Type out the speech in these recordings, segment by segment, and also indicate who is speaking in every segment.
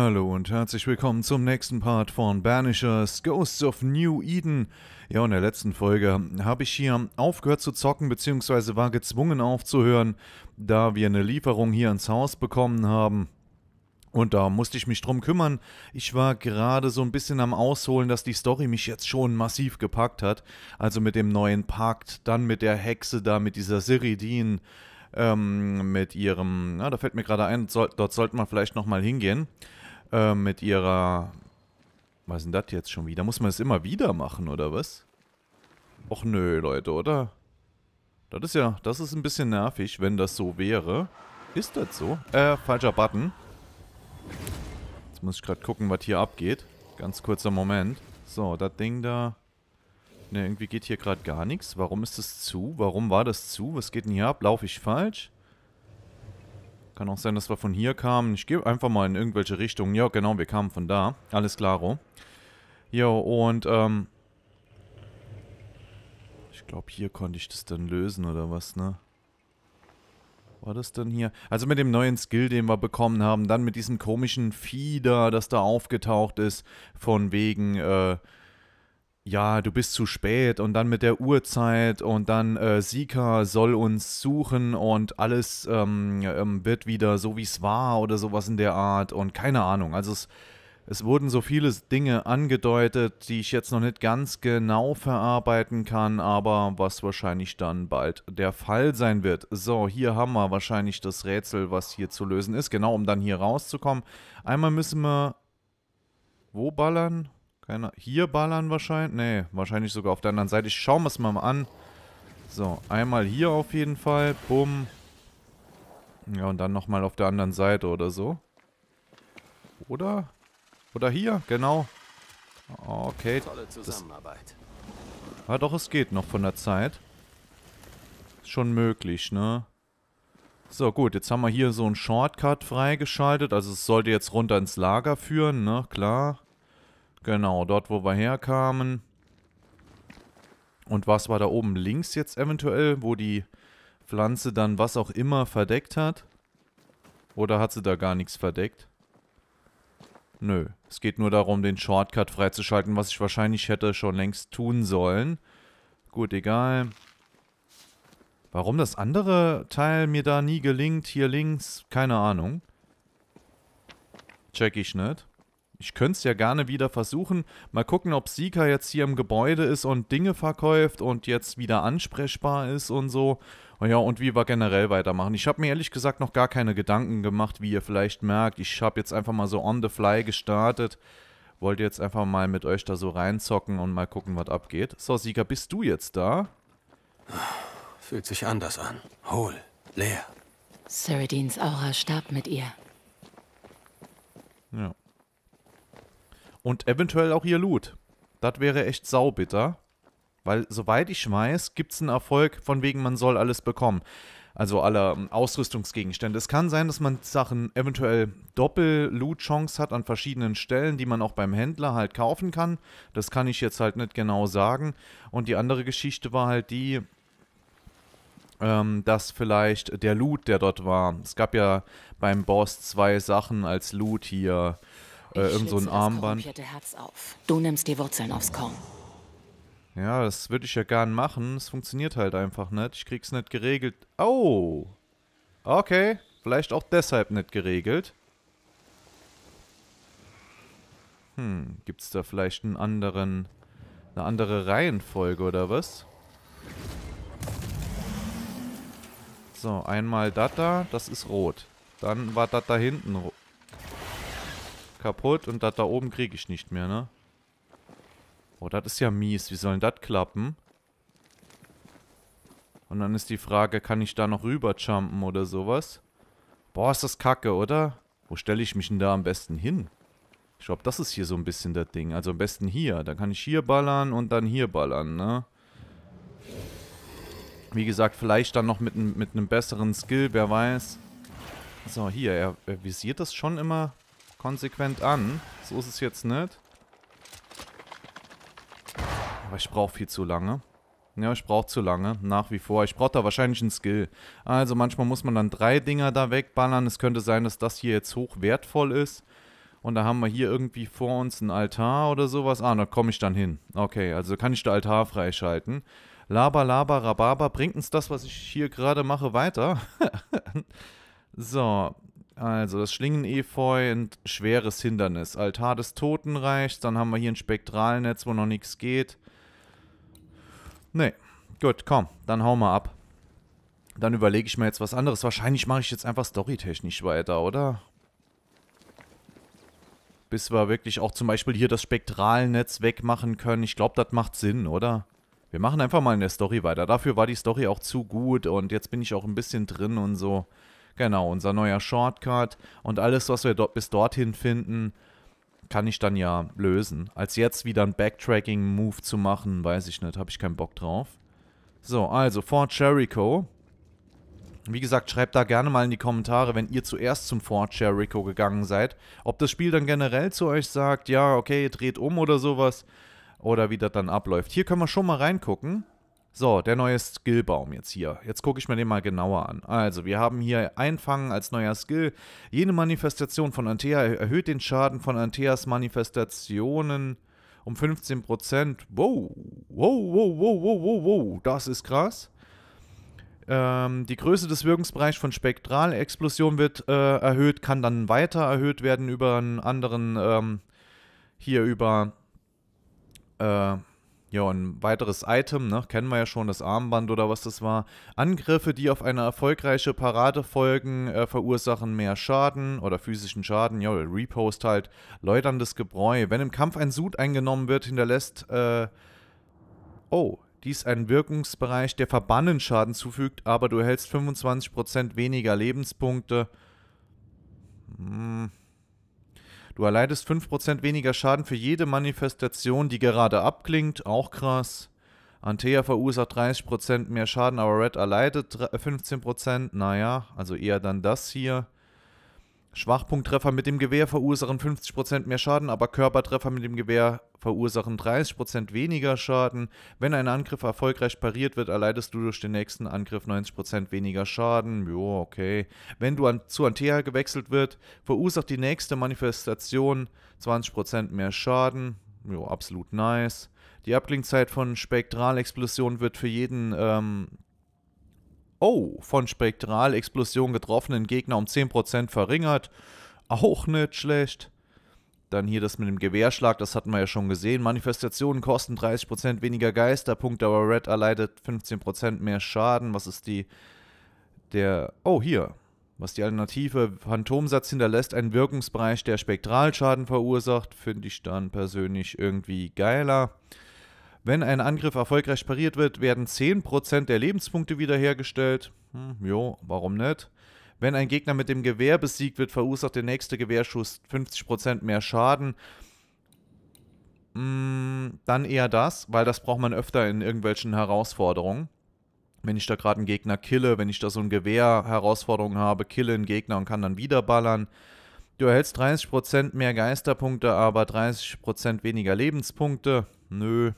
Speaker 1: Hallo und herzlich willkommen zum nächsten Part von Banishers Ghosts of New Eden. Ja, in der letzten Folge habe ich hier aufgehört zu zocken, beziehungsweise war gezwungen aufzuhören, da wir eine Lieferung hier ins Haus bekommen haben. Und da musste ich mich drum kümmern. Ich war gerade so ein bisschen am Ausholen, dass die Story mich jetzt schon massiv gepackt hat. Also mit dem neuen Pakt, dann mit der Hexe da, mit dieser Siridin, ähm, mit ihrem... Na, da fällt mir gerade ein, soll, dort sollte man vielleicht nochmal hingehen. Äh, mit ihrer... Was ist denn das jetzt schon wieder? Muss man es immer wieder machen, oder was? Och nö, Leute, oder? Das ist ja... Das ist ein bisschen nervig, wenn das so wäre. Ist das so? Äh, falscher Button. Jetzt muss ich gerade gucken, was hier abgeht. Ganz kurzer Moment. So, das Ding da... Ne, irgendwie geht hier gerade gar nichts. Warum ist das zu? Warum war das zu? Was geht denn hier ab? Laufe ich falsch? Kann auch sein, dass wir von hier kamen. Ich gehe einfach mal in irgendwelche Richtungen. Ja, genau, wir kamen von da. Alles klaro. Jo, und, ähm... Ich glaube, hier konnte ich das dann lösen, oder was, ne? War das denn hier? Also mit dem neuen Skill, den wir bekommen haben, dann mit diesem komischen Fieder, das da aufgetaucht ist, von wegen, äh, ja, du bist zu spät und dann mit der Uhrzeit und dann äh, Sika soll uns suchen und alles ähm, ähm, wird wieder so, wie es war oder sowas in der Art und keine Ahnung. Also es, es wurden so viele Dinge angedeutet, die ich jetzt noch nicht ganz genau verarbeiten kann, aber was wahrscheinlich dann bald der Fall sein wird. So, hier haben wir wahrscheinlich das Rätsel, was hier zu lösen ist, genau um dann hier rauszukommen. Einmal müssen wir... Wo ballern? Keine Hier ballern wahrscheinlich? Nee, wahrscheinlich sogar auf der anderen Seite. Ich schaue mir es mal an. So, einmal hier auf jeden Fall. Bumm. Ja, und dann nochmal auf der anderen Seite oder so. Oder? Oder hier, genau. Okay. Tolle Zusammenarbeit. Das, ja, ah, doch, es geht noch von der Zeit. Ist schon möglich, ne? So, gut, jetzt haben wir hier so einen Shortcut freigeschaltet. Also es sollte jetzt runter ins Lager führen, ne? Klar. Genau, dort wo wir herkamen. Und was war da oben links jetzt eventuell, wo die Pflanze dann was auch immer verdeckt hat? Oder hat sie da gar nichts verdeckt? Nö, es geht nur darum, den Shortcut freizuschalten, was ich wahrscheinlich hätte schon längst tun sollen. Gut, egal. Warum das andere Teil mir da nie gelingt, hier links, keine Ahnung. Check ich nicht. Ich könnte es ja gerne wieder versuchen. Mal gucken, ob Sika jetzt hier im Gebäude ist und Dinge verkauft und jetzt wieder ansprechbar ist und so. Und oh Ja, und wie wir generell weitermachen. Ich habe mir ehrlich gesagt noch gar keine Gedanken gemacht, wie ihr vielleicht merkt. Ich habe jetzt einfach mal so on the fly gestartet. Wollte jetzt einfach mal mit euch da so reinzocken und mal gucken, was abgeht. So, Sika, bist du jetzt da? Fühlt sich anders an. Hohl, leer. Seridins Aura starb mit ihr. Ja, und eventuell auch ihr Loot. Das wäre echt saubitter. Weil, soweit ich weiß, gibt es einen Erfolg, von wegen man soll alles bekommen. Also alle ähm, Ausrüstungsgegenstände. Es kann sein, dass man Sachen eventuell Doppel-Loot-Chance hat an verschiedenen Stellen, die man auch beim Händler halt kaufen kann. Das kann ich jetzt halt nicht genau sagen. Und die andere Geschichte war halt die, ähm, dass vielleicht der Loot, der dort war. Es gab ja beim Boss zwei Sachen als Loot hier äh, irgend so ein Armband. Herz auf. Du nimmst die Wurzeln aufs Korn. Ja, das würde ich ja gern machen. Es funktioniert halt einfach nicht. Ich krieg's nicht geregelt. Oh! Okay, vielleicht auch deshalb nicht geregelt. Hm, gibt's da vielleicht einen anderen, eine andere Reihenfolge oder was? So, einmal das da, das ist rot. Dann war das da hinten rot kaputt und das da oben kriege ich nicht mehr, ne? Oh, das ist ja mies. Wie soll denn das klappen? Und dann ist die Frage, kann ich da noch rüberjumpen oder sowas? Boah, ist das kacke, oder? Wo stelle ich mich denn da am besten hin? Ich glaube, das ist hier so ein bisschen das Ding. Also am besten hier. Dann kann ich hier ballern und dann hier ballern, ne? Wie gesagt, vielleicht dann noch mit, mit einem besseren Skill, wer weiß. So, hier, er, er visiert das schon immer konsequent an. So ist es jetzt nicht. Aber ich brauche viel zu lange. Ja, ich brauche zu lange, nach wie vor. Ich brauche da wahrscheinlich einen Skill. Also manchmal muss man dann drei Dinger da wegballern. Es könnte sein, dass das hier jetzt hoch wertvoll ist. Und da haben wir hier irgendwie vor uns einen Altar oder sowas. Ah, da komme ich dann hin. Okay, also kann ich den Altar freischalten. Laber, laber, rababa. Bringt uns das, was ich hier gerade mache, weiter? so, also das Schlingen-Efeu, ein schweres Hindernis. Altar des Totenreichs, dann haben wir hier ein Spektralnetz, wo noch nichts geht. Nee, gut, komm, dann hauen wir ab. Dann überlege ich mir jetzt was anderes. Wahrscheinlich mache ich jetzt einfach storytechnisch weiter, oder? Bis wir wirklich auch zum Beispiel hier das Spektralnetz wegmachen können. Ich glaube, das macht Sinn, oder? Wir machen einfach mal in der Story weiter. Dafür war die Story auch zu gut und jetzt bin ich auch ein bisschen drin und so. Genau, unser neuer Shortcut und alles, was wir dort bis dorthin finden, kann ich dann ja lösen. Als jetzt wieder ein Backtracking-Move zu machen, weiß ich nicht, habe ich keinen Bock drauf. So, also Fort Jericho. Wie gesagt, schreibt da gerne mal in die Kommentare, wenn ihr zuerst zum Fort Jericho gegangen seid, ob das Spiel dann generell zu euch sagt, ja, okay, dreht um oder sowas, oder wie das dann abläuft. Hier können wir schon mal reingucken. So, der neue Skillbaum jetzt hier. Jetzt gucke ich mir den mal genauer an. Also, wir haben hier Einfangen als neuer Skill. Jene Manifestation von Antea erhöht den Schaden von Anteas Manifestationen um 15%. Wow, wow, wow, wow, wow, wow, wow, das ist krass. Ähm, die Größe des Wirkungsbereichs von Spektralexplosion wird äh, erhöht, kann dann weiter erhöht werden über einen anderen, ähm, hier über... Äh, ja, ein weiteres Item, ne, kennen wir ja schon, das Armband oder was das war. Angriffe, die auf eine erfolgreiche Parade folgen, äh, verursachen mehr Schaden oder physischen Schaden. Ja, Repost halt. Läuterndes Gebräu. Wenn im Kampf ein Sud eingenommen wird, hinterlässt. Äh oh, dies einen Wirkungsbereich, der Verbannen Schaden zufügt, aber du erhältst 25% weniger Lebenspunkte. Hm. Du erleidest 5% weniger Schaden für jede Manifestation, die gerade abklingt. Auch krass. Antea verursacht 30% mehr Schaden, aber Red erleidet 15%. Naja, also eher dann das hier. Schwachpunkttreffer mit dem Gewehr verursachen 50% mehr Schaden, aber Körpertreffer mit dem Gewehr verursachen 30% weniger Schaden. Wenn ein Angriff erfolgreich pariert wird, erleidest du durch den nächsten Angriff 90% weniger Schaden. Jo, okay. Wenn du an, zu Antea gewechselt wird, verursacht die nächste Manifestation 20% mehr Schaden. Jo, absolut nice. Die Abklingzeit von Spektralexplosion wird für jeden ähm, Oh, von Spektralexplosion getroffenen Gegner um 10% verringert. Auch nicht schlecht. Dann hier das mit dem Gewehrschlag, das hatten wir ja schon gesehen. Manifestationen kosten 30% weniger Geisterpunkte, aber Red erleidet 15% mehr Schaden. Was ist die... Der... Oh, hier. Was die Alternative Phantomsatz hinterlässt, ein Wirkungsbereich, der Spektralschaden verursacht, finde ich dann persönlich irgendwie geiler. Wenn ein Angriff erfolgreich pariert wird, werden 10% der Lebenspunkte wiederhergestellt. Hm, jo, warum nicht? Wenn ein Gegner mit dem Gewehr besiegt wird, verursacht der nächste Gewehrschuss 50% mehr Schaden. Hm, dann eher das, weil das braucht man öfter in irgendwelchen Herausforderungen. Wenn ich da gerade einen Gegner kille, wenn ich da so ein Gewehr-Herausforderung habe, kille einen Gegner und kann dann wieder ballern. Du erhältst 30% mehr Geisterpunkte, aber 30% weniger Lebenspunkte. Nö,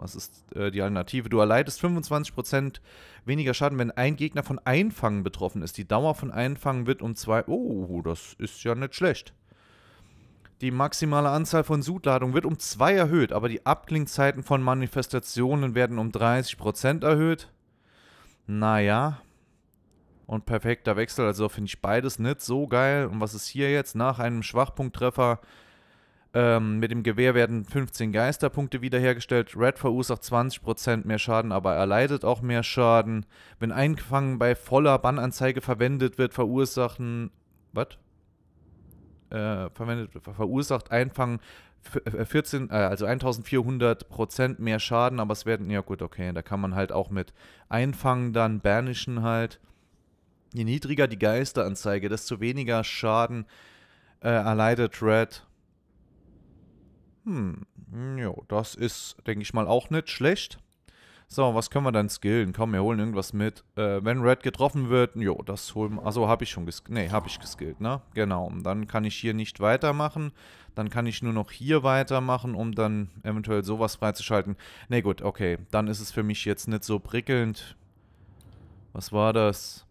Speaker 1: was ist äh, die Alternative? Du erleidest 25% weniger Schaden, wenn ein Gegner von Einfangen betroffen ist. Die Dauer von Einfangen wird um 2. Oh, das ist ja nicht schlecht. Die maximale Anzahl von Sudladungen wird um 2 erhöht, aber die Abklingzeiten von Manifestationen werden um 30% erhöht. Naja. Und perfekter Wechsel, also finde ich beides nicht so geil. Und was ist hier jetzt? Nach einem Schwachpunkttreffer ähm, mit dem Gewehr werden 15 Geisterpunkte wiederhergestellt. Red verursacht 20% mehr Schaden, aber er leidet auch mehr Schaden. Wenn ein bei voller Bannanzeige verwendet wird, verursachen. Was? Äh, verwendet, verursacht Einfangen 14, äh, äh, äh, also 1400% mehr Schaden, aber es werden. Ja, gut, okay, da kann man halt auch mit Einfangen dann banishen halt. Je niedriger die Geisteranzeige, desto weniger Schaden äh, erleidet Red hm, jo, das ist, denke ich mal, auch nicht schlecht. So, was können wir dann skillen? Komm, wir holen irgendwas mit. Äh, wenn Red getroffen wird, jo, das holen wir. Achso, habe ich schon geskillt. Ne, habe ich geskillt, ne? Genau, und dann kann ich hier nicht weitermachen. Dann kann ich nur noch hier weitermachen, um dann eventuell sowas freizuschalten. Ne, gut, okay. Dann ist es für mich jetzt nicht so prickelnd. Was war das?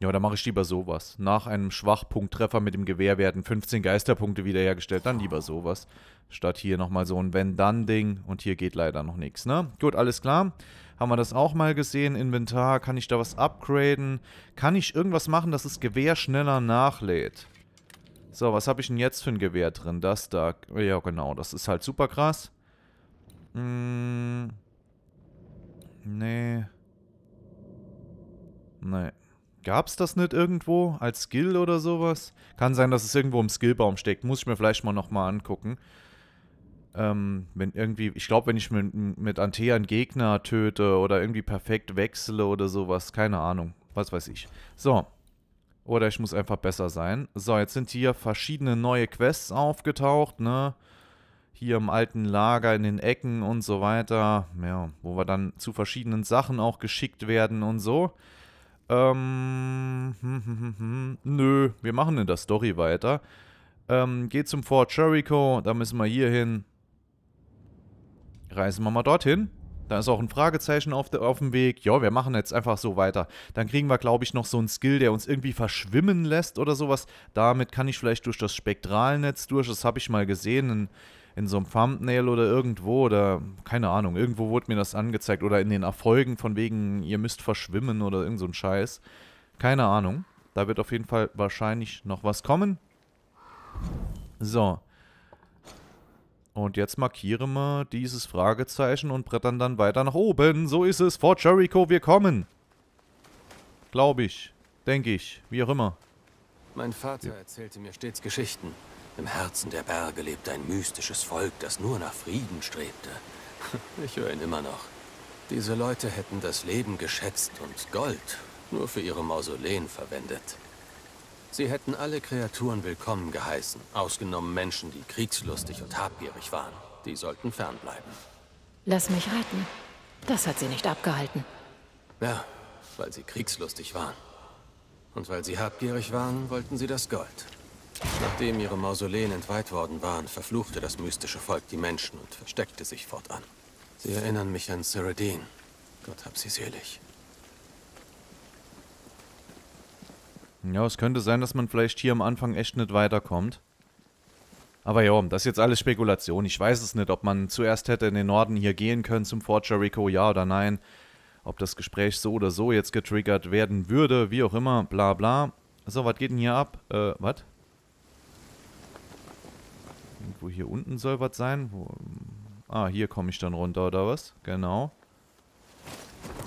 Speaker 1: Ja, dann mache ich lieber sowas. Nach einem Schwachpunkttreffer mit dem Gewehr werden 15 Geisterpunkte wiederhergestellt. Dann lieber sowas. Statt hier nochmal so ein Wenn-Dann-Ding und hier geht leider noch nichts, ne? Gut, alles klar. Haben wir das auch mal gesehen. Inventar, kann ich da was upgraden? Kann ich irgendwas machen, dass das Gewehr schneller nachlädt? So, was habe ich denn jetzt für ein Gewehr drin? Das da. Ja, genau, das ist halt super krass. Hm. Nee. Nee. es das nicht irgendwo als Skill oder sowas? Kann sein, dass es irgendwo im Skillbaum steckt. Muss ich mir vielleicht mal nochmal angucken ähm, wenn irgendwie, ich glaube, wenn ich mit, mit Antea einen Gegner töte oder irgendwie perfekt wechsle oder sowas, keine Ahnung, was weiß ich. So. Oder ich muss einfach besser sein. So, jetzt sind hier verschiedene neue Quests aufgetaucht, ne? Hier im alten Lager, in den Ecken und so weiter. Ja, wo wir dann zu verschiedenen Sachen auch geschickt werden und so. Ähm, hm, hm, hm, hm, hm. nö, wir machen in der Story weiter. Ähm, geht zum Fort Jericho, da müssen wir hier hin. Reisen wir mal dorthin. Da ist auch ein Fragezeichen auf, der, auf dem Weg. Ja, wir machen jetzt einfach so weiter. Dann kriegen wir, glaube ich, noch so einen Skill, der uns irgendwie verschwimmen lässt oder sowas. Damit kann ich vielleicht durch das Spektralnetz durch. Das habe ich mal gesehen in, in so einem Thumbnail oder irgendwo. Oder keine Ahnung, irgendwo wurde mir das angezeigt. Oder in den Erfolgen von wegen, ihr müsst verschwimmen oder irgend so ein Scheiß. Keine Ahnung. Da wird auf jeden Fall wahrscheinlich noch was kommen. So. Und jetzt markieren wir dieses Fragezeichen und brettern dann weiter nach oben. So ist es. Fort Jericho, wir kommen. Glaube ich. Denke ich. Wie auch immer. Mein Vater ja. erzählte mir stets Geschichten. Im Herzen der Berge lebt ein mystisches Volk, das nur nach Frieden strebte. Ich höre ihn immer noch. Diese Leute hätten das Leben geschätzt und Gold nur für ihre Mausoleen verwendet. Sie hätten alle Kreaturen willkommen geheißen, ausgenommen Menschen, die kriegslustig und habgierig waren. Die sollten fernbleiben. Lass mich raten. Das hat sie nicht abgehalten. Ja, weil sie kriegslustig waren. Und weil sie habgierig waren, wollten sie das Gold. Nachdem ihre Mausoleen entweiht worden waren, verfluchte das mystische Volk die Menschen und versteckte sich fortan. Sie erinnern mich an Cyrodiil. Gott hab sie selig. Ja, es könnte sein, dass man vielleicht hier am Anfang echt nicht weiterkommt. Aber ja, das ist jetzt alles Spekulation. Ich weiß es nicht, ob man zuerst hätte in den Norden hier gehen können zum Fort Jericho, ja oder nein. Ob das Gespräch so oder so jetzt getriggert werden würde, wie auch immer, bla bla. So, was geht denn hier ab? Äh, was? Irgendwo hier unten soll was sein. Wo, hm, ah, hier komme ich dann runter, oder was? Genau.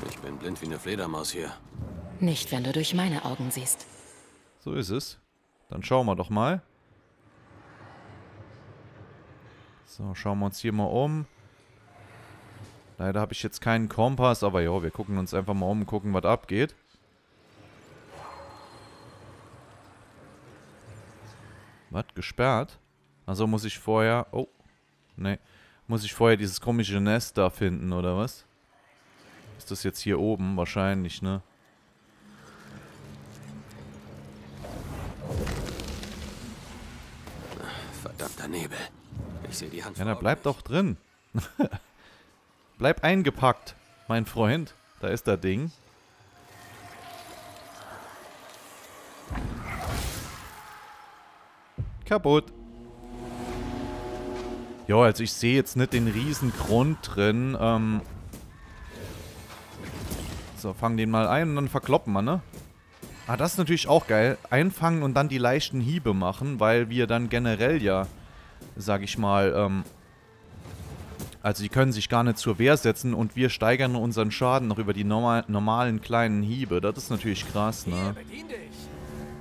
Speaker 1: Ich bin blind wie eine Fledermaus hier. Nicht, wenn du durch meine Augen siehst. So ist es. Dann schauen wir doch mal. So, schauen wir uns hier mal um. Leider habe ich jetzt keinen Kompass, aber ja, wir gucken uns einfach mal um und gucken, was abgeht. Was? Gesperrt? Also muss ich vorher... Oh, ne. Muss ich vorher dieses komische Nest da finden, oder was? Ist das jetzt hier oben? Wahrscheinlich, ne? Verdammter Nebel. Ich sehe die Hand. Ja, da bleib doch drin. bleib eingepackt, mein Freund. Da ist das Ding. Kaputt. Ja, also ich sehe jetzt nicht den riesen Grund drin. Ähm so, fangen den mal ein und dann verkloppen wir, ne? Ah, das ist natürlich auch geil. Einfangen und dann die leichten Hiebe machen, weil wir dann generell ja, sag ich mal, ähm, also die können sich gar nicht zur Wehr setzen und wir steigern unseren Schaden noch über die normal, normalen kleinen Hiebe. Das ist natürlich krass, ne?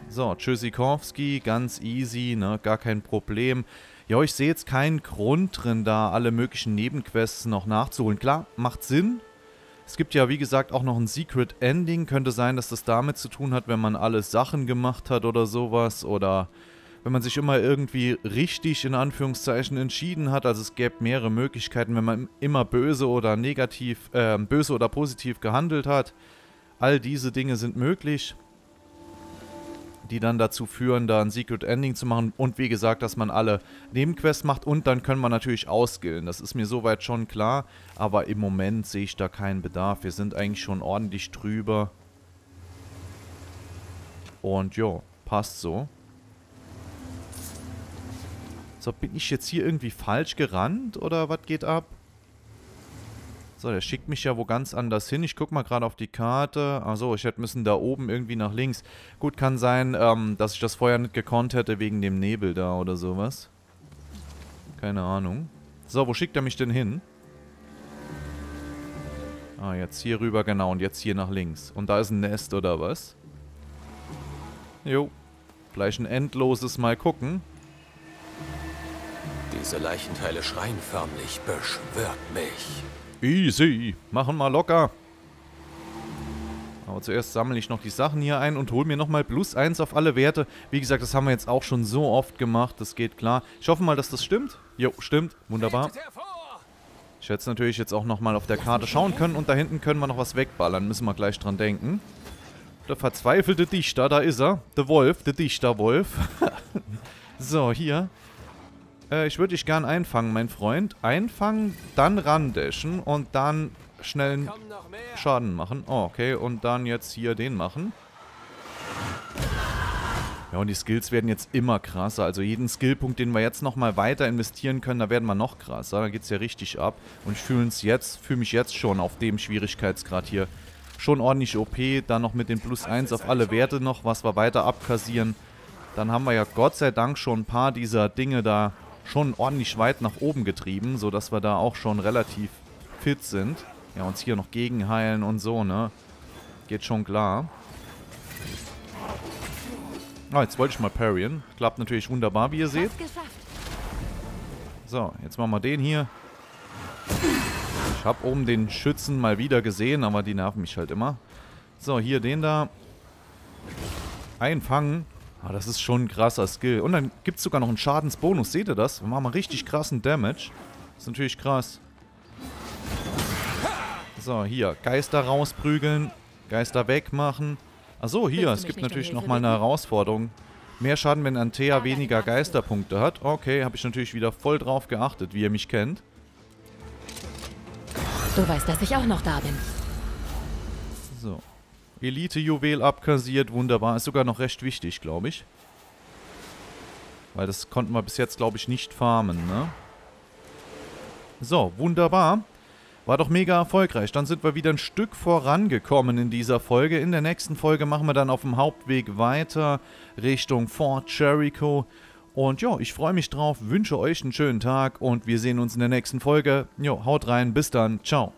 Speaker 1: So, Tschüssikowski, ganz easy, ne? Gar kein Problem. Ja, ich sehe jetzt keinen Grund drin, da alle möglichen Nebenquests noch nachzuholen. Klar, macht Sinn, es gibt ja wie gesagt auch noch ein Secret Ending. Könnte sein, dass das damit zu tun hat, wenn man alle Sachen gemacht hat oder sowas. Oder wenn man sich immer irgendwie richtig in Anführungszeichen entschieden hat. Also es gäbe mehrere Möglichkeiten, wenn man immer böse oder negativ, äh, böse oder positiv gehandelt hat. All diese Dinge sind möglich die dann dazu führen, da ein Secret Ending zu machen. Und wie gesagt, dass man alle Nebenquests macht und dann können wir natürlich ausskillen. Das ist mir soweit schon klar, aber im Moment sehe ich da keinen Bedarf. Wir sind eigentlich schon ordentlich drüber. Und jo, passt so. So, bin ich jetzt hier irgendwie falsch gerannt oder was geht ab? So, der schickt mich ja wo ganz anders hin. Ich gucke mal gerade auf die Karte. Achso, ich hätte müssen da oben irgendwie nach links. Gut, kann sein, ähm, dass ich das Feuer nicht gekonnt hätte wegen dem Nebel da oder sowas. Keine Ahnung. So, wo schickt er mich denn hin? Ah, jetzt hier rüber, genau. Und jetzt hier nach links. Und da ist ein Nest oder was? Jo. Vielleicht ein endloses Mal gucken. Diese Leichenteile schreien förmlich, beschwört mich. Easy, machen mal locker. Aber zuerst sammle ich noch die Sachen hier ein und hole mir nochmal plus 1 auf alle Werte. Wie gesagt, das haben wir jetzt auch schon so oft gemacht, das geht klar. Ich hoffe mal, dass das stimmt. Jo, stimmt, wunderbar. Ich hätte es natürlich jetzt auch nochmal auf der Karte schauen können und da hinten können wir noch was wegballern, müssen wir gleich dran denken. Der verzweifelte Dichter, da ist er. Der Wolf, der Dichter Wolf. so, hier. Äh, ich würde dich gern einfangen, mein Freund. Einfangen, dann randashen und dann schnellen Schaden machen. Oh, okay. Und dann jetzt hier den machen. Ja, und die Skills werden jetzt immer krasser. Also jeden Skillpunkt, den wir jetzt nochmal weiter investieren können, da werden wir noch krasser. Da geht es ja richtig ab. Und ich fühle fühl mich jetzt schon auf dem Schwierigkeitsgrad hier schon ordentlich OP. Dann noch mit dem Plus 1 auf alle Werte noch, was wir weiter abkassieren. Dann haben wir ja Gott sei Dank schon ein paar dieser Dinge da schon ordentlich weit nach oben getrieben, sodass wir da auch schon relativ fit sind. Ja, uns hier noch gegenheilen und so, ne? Geht schon klar. Ah, jetzt wollte ich mal parryen. Klappt natürlich wunderbar, wie ihr seht. So, jetzt machen wir den hier. Ich habe oben den Schützen mal wieder gesehen, aber die nerven mich halt immer. So, hier den da. Einfangen. Aber ah, das ist schon ein krasser Skill. Und dann gibt es sogar noch einen Schadensbonus. Seht ihr das? Wir machen mal richtig krassen Damage. ist natürlich krass. So, hier. Geister rausprügeln. Geister wegmachen. Achso, hier. Es gibt natürlich nochmal eine Herausforderung. Mehr Schaden, wenn Antea weniger Geisterpunkte hat. Okay, habe ich natürlich wieder voll drauf geachtet, wie ihr mich kennt. Du weißt, dass ich auch noch da bin. Elite-Juwel abkassiert. Wunderbar. Ist sogar noch recht wichtig, glaube ich. Weil das konnten wir bis jetzt, glaube ich, nicht farmen, ne? So, wunderbar. War doch mega erfolgreich. Dann sind wir wieder ein Stück vorangekommen in dieser Folge. In der nächsten Folge machen wir dann auf dem Hauptweg weiter Richtung Fort Jericho. Und ja, ich freue mich drauf, wünsche euch einen schönen Tag und wir sehen uns in der nächsten Folge. Jo, haut rein, bis dann, ciao.